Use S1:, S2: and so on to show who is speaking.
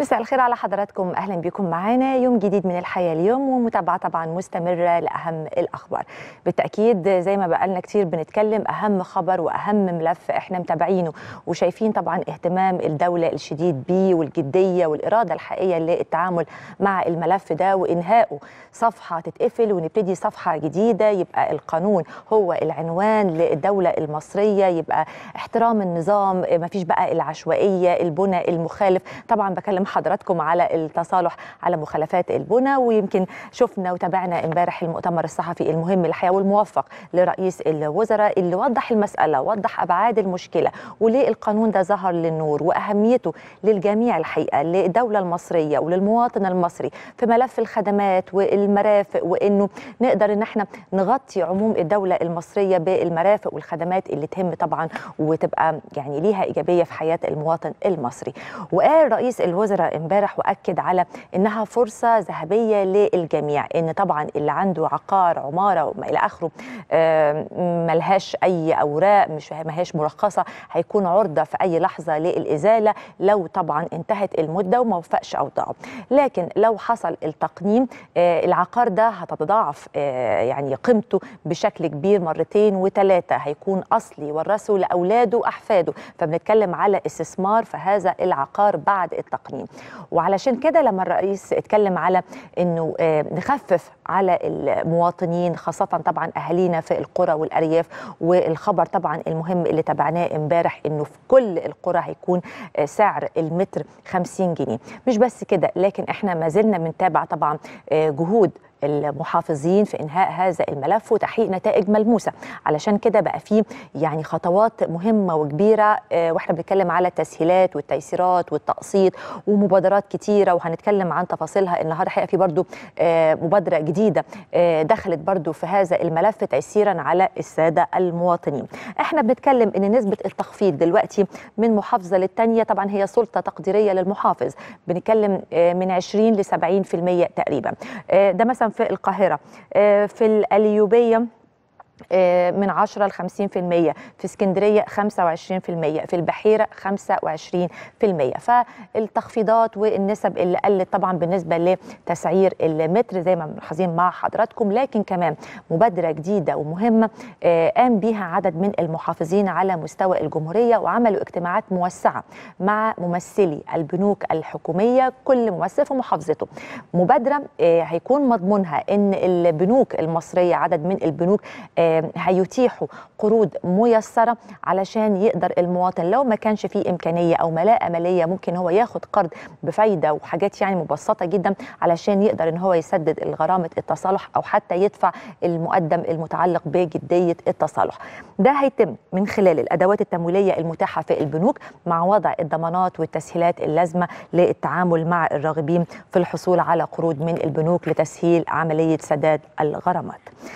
S1: مساء الخير على حضراتكم اهلا بكم معانا يوم جديد من الحياه اليوم ومتابعه طبعا مستمره لاهم الاخبار بالتاكيد زي ما بقالنا كتير بنتكلم اهم خبر واهم ملف احنا متابعينه وشايفين طبعا اهتمام الدوله الشديد بيه والجديه والاراده الحقيقيه للتعامل مع الملف ده وانهائه صفحه تتقفل ونبتدي صفحه جديده يبقى القانون هو العنوان للدوله المصريه يبقى احترام النظام مفيش بقى العشوائيه البنى المخالف طبعا بكلم حضراتكم على التصالح على مخالفات البنى ويمكن شفنا وتابعنا امبارح المؤتمر الصحفي المهم الحقيقه والموفق لرئيس الوزراء اللي وضح المساله وضح ابعاد المشكله وليه القانون ده ظهر للنور واهميته للجميع الحقيقه للدوله المصريه وللمواطن المصري في ملف الخدمات والمرافق وانه نقدر ان احنا نغطي عموم الدوله المصريه بالمرافق والخدمات اللي تهم طبعا وتبقى يعني ليها ايجابيه في حياه المواطن المصري وقال رئيس الوزراء الوزراء امبارح واكد على انها فرصه ذهبيه للجميع ان طبعا اللي عنده عقار عماره وما الى اخره ملهاش اي اوراق مش ملهاش مرخصه هيكون عرضه في اي لحظه للازاله لو طبعا انتهت المده وما وفقش اوضاعه لكن لو حصل التقنيم آه، العقار ده هتتضاعف آه، يعني قيمته بشكل كبير مرتين وثلاثه هيكون اصلي ورثه لاولاده واحفاده فبنتكلم على استثمار في هذا العقار بعد التقنيم وعلشان كده لما الرئيس اتكلم على انه آه، نخفف على المواطنين خاصه طبعا اهالينا في القرى والارياف والخبر طبعا المهم اللي تابعناه امبارح انه في كل القرى هيكون آه، سعر المتر 50 جنيه مش بس كده لكن احنا ما زلنا بنتابع طبعا آه، جهود المحافظين في انهاء هذا الملف وتحقيق نتائج ملموسه علشان كده بقى في يعني خطوات مهمه وكبيره آه، واحنا بنتكلم على التسهيلات والتيسيرات والتقسيط ومبادرات كتيره وهنتكلم عن تفاصيلها النهارده حقيقه في برضو آه، مبادره جديده آه، دخلت برضو في هذا الملف تيسيرا على الساده المواطنين احنا بنتكلم ان نسبه التخفيض دلوقتي من محافظه للتانيه طبعا هي سلطه تقديريه للمحافظ بنتكلم من 20 ل 70% تقريبا ده مثلا في القاهرة آه، في الأليوبية آه، من 10 ل 50% في اسكندريه 25% في البحيره 25% فالتخفيضات والنسب اللي قلت طبعا بالنسبه لتسعير المتر زي ما ملاحظين مع حضراتكم لكن كمان مبادره جديده ومهمه آه، قام بها عدد من المحافظين على مستوى الجمهوريه وعملوا اجتماعات موسعه مع ممثلي البنوك الحكوميه كل ممثل في محافظته مبادره آه، هيكون مضمونها ان البنوك المصريه عدد من البنوك آه، هيتيحوا قروض ميسره علشان يقدر المواطن لو ما كانش فيه امكانيه او ملاءه ماليه ممكن هو ياخد قرض بفايده وحاجات يعني مبسطه جدا علشان يقدر ان هو يسدد الغرامه التصالح او حتى يدفع المقدم المتعلق بجديه التصالح ده هيتم من خلال الادوات التمويليه المتاحه في البنوك مع وضع الضمانات والتسهيلات اللازمه للتعامل مع الراغبين في الحصول على قروض من البنوك لتسهيل عمليه سداد الغرامات